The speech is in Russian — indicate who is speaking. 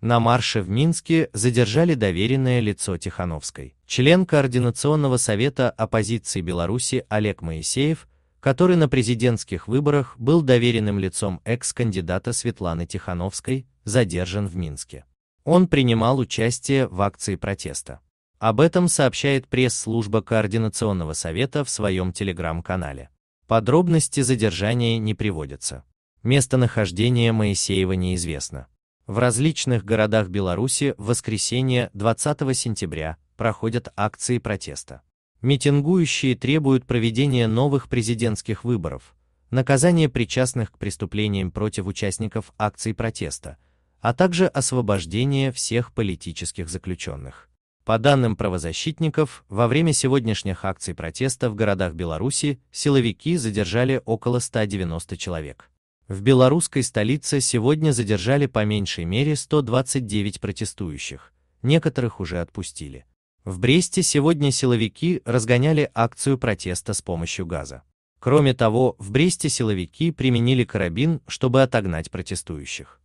Speaker 1: На марше в Минске задержали доверенное лицо Тихановской, член Координационного совета оппозиции Беларуси Олег Моисеев, который на президентских выборах был доверенным лицом экс-кандидата Светланы Тихановской, задержан в Минске. Он принимал участие в акции протеста. Об этом сообщает пресс-служба Координационного совета в своем телеграм-канале. Подробности задержания не приводятся. Местонахождение Моисеева неизвестно. В различных городах Беларуси в воскресенье 20 сентября проходят акции протеста. Митингующие требуют проведения новых президентских выборов, наказания причастных к преступлениям против участников акций протеста, а также освобождения всех политических заключенных. По данным правозащитников, во время сегодняшних акций протеста в городах Беларуси силовики задержали около 190 человек. В белорусской столице сегодня задержали по меньшей мере 129 протестующих, некоторых уже отпустили. В Бресте сегодня силовики разгоняли акцию протеста с помощью газа. Кроме того, в Бресте силовики применили карабин, чтобы отогнать протестующих.